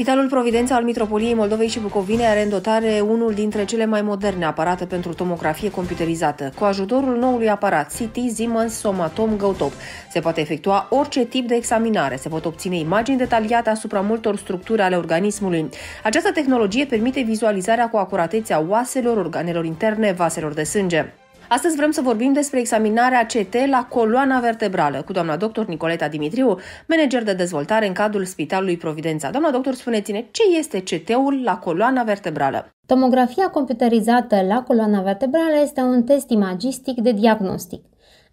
Spitalul Providența al Mitropoliei Moldovei și Bucovine are în dotare unul dintre cele mai moderne aparate pentru tomografie computerizată. Cu ajutorul noului aparat CT Siemens Somatom GoTop se poate efectua orice tip de examinare, se pot obține imagini detaliate asupra multor structuri ale organismului. Această tehnologie permite vizualizarea cu acuratețea oaselor, organelor interne, vaselor de sânge. Astăzi vrem să vorbim despre examinarea CT la coloana vertebrală cu doamna doctor Nicoleta Dimitriu, manager de dezvoltare în cadrul Spitalului Providența. Doamna doctor, spuneți-ne ce este CT-ul la coloana vertebrală? Tomografia computerizată la coloana vertebrală este un test imagistic de diagnostic.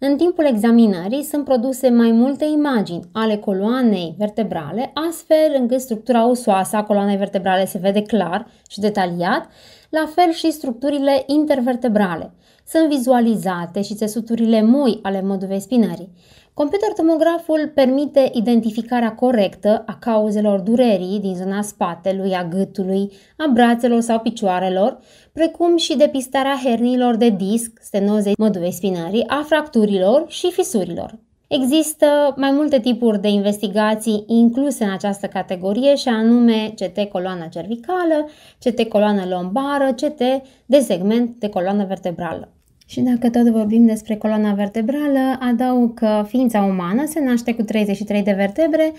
În timpul examinării sunt produse mai multe imagini ale coloanei vertebrale, astfel încât structura osoasă a coloanei vertebrale se vede clar și detaliat, la fel și structurile intervertebrale. Sunt vizualizate și țesuturile moi ale modului spinării. Computer tomograful permite identificarea corectă a cauzelor durerii din zona spatelui, a gâtului, a brațelor sau picioarelor, precum și depistarea herniilor de disc, stenozei măduei spinării, a fracturilor și fisurilor. Există mai multe tipuri de investigații incluse în această categorie și anume CT coloana cervicală, CT coloană lombară, CT de segment de coloană vertebrală. Și dacă tot vorbim despre coloana vertebrală, adaug că ființa umană se naște cu 33 de vertebre,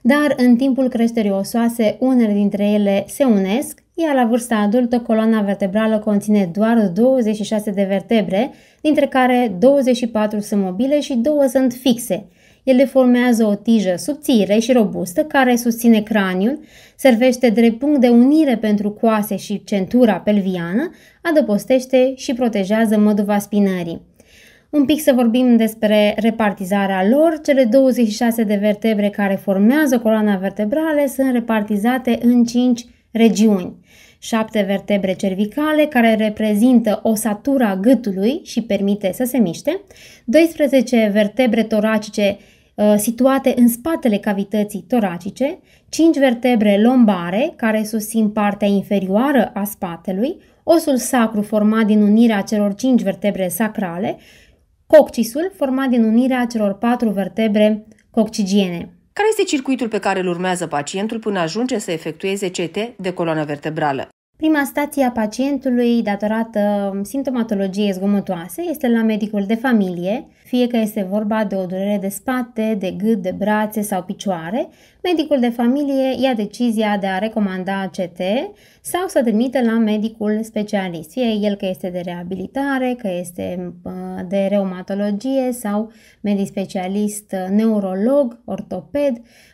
dar în timpul creșterii osoase unele dintre ele se unesc, iar la vârsta adultă coloana vertebrală conține doar 26 de vertebre, dintre care 24 sunt mobile și 2 sunt fixe, ele formează o tijă subțire și robustă care susține craniul, servește drept punct de unire pentru coase și centura pelviană, adăpostește și protejează măduva spinării. Un pic să vorbim despre repartizarea lor. Cele 26 de vertebre care formează coloana vertebrală sunt repartizate în 5 regiuni. 7 vertebre cervicale care reprezintă osatura gâtului și permite să se miște, 12 vertebre toracice Uh, situate în spatele cavității toracice, 5 vertebre lombare care susțin partea inferioară a spatelui, osul sacru format din unirea celor 5 vertebre sacrale, coccisul format din unirea celor 4 vertebre coccigiene. Care este circuitul pe care îl urmează pacientul până ajunge să efectueze CT de coloană vertebrală? Prima stație a pacientului datorată simptomatologiei zgomotoase este la medicul de familie, fie că este vorba de o durere de spate, de gât, de brațe sau picioare, medicul de familie ia decizia de a recomanda CT sau să trimite la medicul specialist, fie el că este de reabilitare, că este uh, de reumatologie sau medic specialist uh, neurolog, ortoped.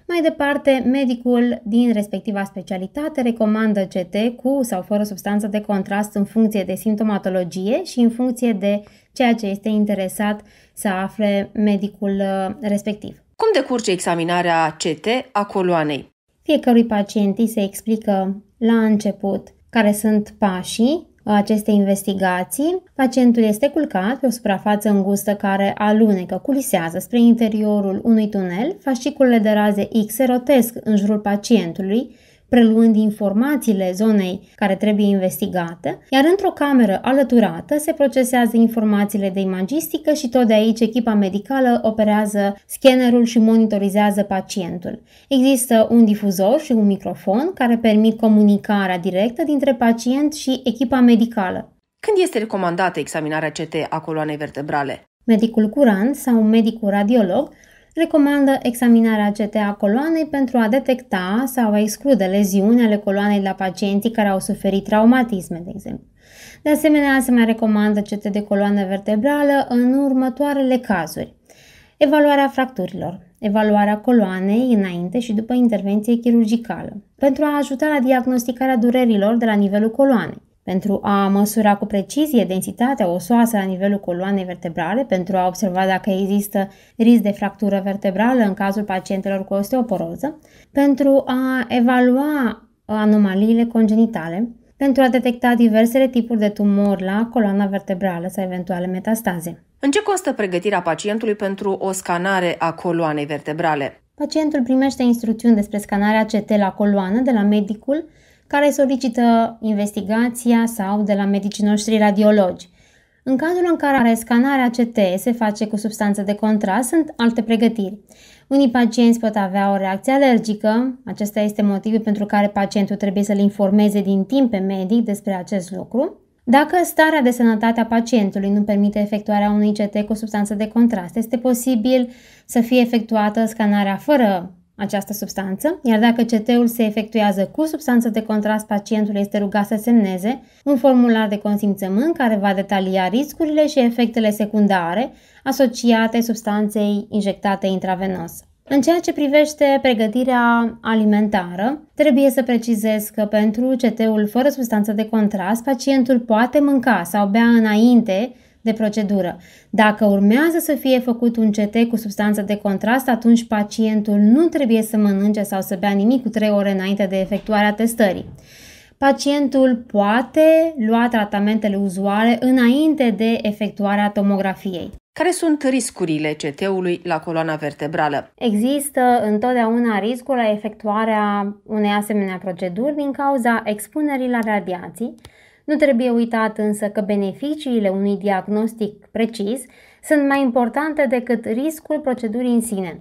Mai departe, medicul din respectiva specialitate recomandă CT cu sau fără substanță de contrast în funcție de simptomatologie și în funcție de ceea ce este interesat să afle medicul uh, respectiv. Cum decurge examinarea CT a coloanei? Fiecărui pacient îi se explică la început care sunt pașii aceste investigații, pacientul este culcat pe o suprafață îngustă care alunecă, culisează spre interiorul unui tunel, fasciculele de raze X se rotesc în jurul pacientului, preluând informațiile zonei care trebuie investigate, iar într-o cameră alăturată se procesează informațiile de imagistică și tot de aici echipa medicală operează scannerul și monitorizează pacientul. Există un difuzor și un microfon care permit comunicarea directă dintre pacient și echipa medicală. Când este recomandată examinarea CT a coloanei vertebrale? Medicul curant sau medicul radiolog recomandă examinarea a coloanei pentru a detecta sau a exclude leziuni ale coloanei la pacienții care au suferit traumatisme, de exemplu. De asemenea, se mai recomandă CT de coloană vertebrală în următoarele cazuri. Evaluarea fracturilor, evaluarea coloanei înainte și după intervenție chirurgicală, pentru a ajuta la diagnosticarea durerilor de la nivelul coloanei pentru a măsura cu precizie densitatea osoasă la nivelul coloanei vertebrale, pentru a observa dacă există risc de fractură vertebrală în cazul pacientelor cu osteoporoză, pentru a evalua anomaliile congenitale, pentru a detecta diversele tipuri de tumori la coloana vertebrală sau eventuale metastaze. În ce constă pregătirea pacientului pentru o scanare a coloanei vertebrale? Pacientul primește instrucțiuni despre scanarea CT la coloană de la medicul care solicită investigația sau de la medicii noștri radiologi. În cazul în care scanarea CT se face cu substanță de contrast, sunt alte pregătiri. Unii pacienți pot avea o reacție alergică, acesta este motivul pentru care pacientul trebuie să-l informeze din timp pe medic despre acest lucru. Dacă starea de sănătate a pacientului nu permite efectuarea unui CT cu substanță de contrast, este posibil să fie efectuată scanarea fără această substanță, iar dacă CT-ul se efectuează cu substanță de contrast, pacientul este rugat să semneze un formular de consimțământ care va detalia riscurile și efectele secundare asociate substanței injectate intravenos. În ceea ce privește pregătirea alimentară, trebuie să precizez că pentru CT-ul fără substanță de contrast, pacientul poate mânca sau bea înainte de procedură. Dacă urmează să fie făcut un CT cu substanță de contrast, atunci pacientul nu trebuie să mănânce sau să bea nimic cu 3 ore înainte de efectuarea testării. Pacientul poate lua tratamentele uzuale înainte de efectuarea tomografiei. Care sunt riscurile CT-ului la coloana vertebrală? Există întotdeauna riscul la efectuarea unei asemenea proceduri din cauza expunerii la radiații, nu trebuie uitat însă că beneficiile unui diagnostic precis sunt mai importante decât riscul procedurii în sine.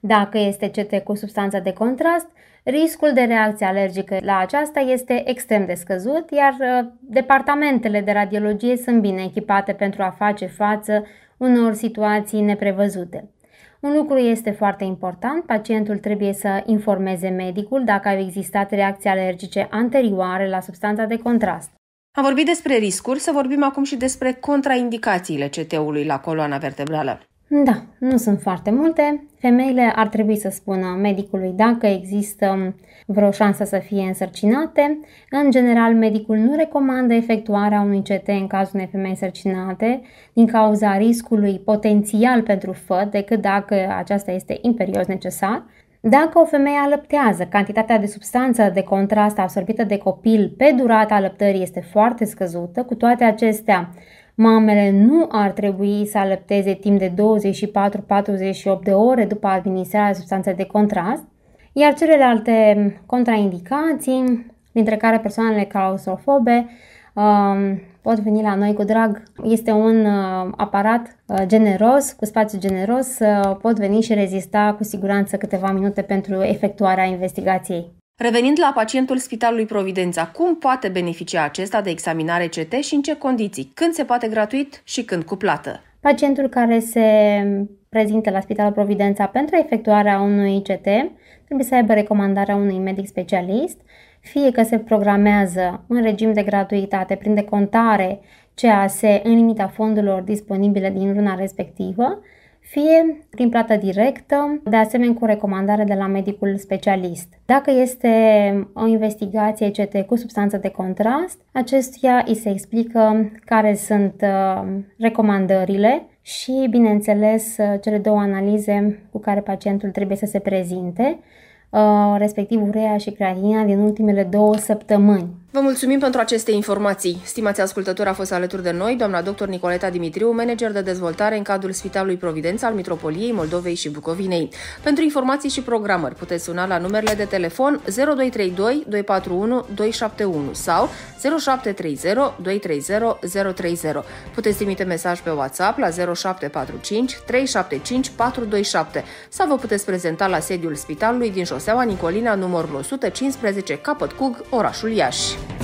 Dacă este CT cu substanța de contrast, riscul de reacție alergică la aceasta este extrem de scăzut, iar uh, departamentele de radiologie sunt bine echipate pentru a face față unor situații neprevăzute. Un lucru este foarte important, pacientul trebuie să informeze medicul dacă au existat reacții alergice anterioare la substanța de contrast. Am vorbit despre riscuri, să vorbim acum și despre contraindicațiile CT-ului la coloana vertebrală. Da, nu sunt foarte multe. Femeile ar trebui să spună medicului dacă există vreo șansă să fie însărcinate. În general, medicul nu recomandă efectuarea unui CT în cazul unei femei însărcinate din cauza riscului potențial pentru făt decât dacă aceasta este imperios necesar. Dacă o femeie alăptează, cantitatea de substanță de contrast absorbită de copil pe durata alăptării este foarte scăzută. Cu toate acestea, mamele nu ar trebui să alăpteze timp de 24-48 de ore după administrarea substanței de contrast, iar celelalte contraindicații, dintre care persoanele claustrofobe, um, pot veni la noi cu drag. Este un uh, aparat uh, generos, cu spațiu generos, uh, pot veni și rezista cu siguranță câteva minute pentru efectuarea investigației. Revenind la pacientul Spitalului Providența, cum poate beneficia acesta de examinare CT și în ce condiții? Când se poate gratuit și când cu plată? Pacientul care se prezintă la Spitalul Providența pentru efectuarea unui CT trebuie să aibă recomandarea unui medic specialist fie că se programează în regim de gratuitate prin decontare CAS în limita fondurilor disponibile din luna respectivă, fie prin plată directă, de asemenea cu recomandare de la medicul specialist. Dacă este o investigație CT cu substanță de contrast, acestuia îi se explică care sunt uh, recomandările și, bineînțeles, uh, cele două analize cu care pacientul trebuie să se prezinte, Uh, respectiv urea și creatina din ultimele două săptămâni. Vă mulțumim pentru aceste informații. Stimați ascultători, a fost alături de noi doamna dr. Nicoleta Dimitriu, manager de dezvoltare în cadrul Spitalului Providența al Mitropoliei Moldovei și Bucovinei. Pentru informații și programări puteți suna la numerele de telefon 0232 241 271 sau 0730 230 030. Puteți trimite mesaj pe WhatsApp la 0745 375 427 sau vă puteți prezenta la sediul spitalului din jos Șoseaua Nicolina, numărul 115, Capăt Cug, orașul Iași.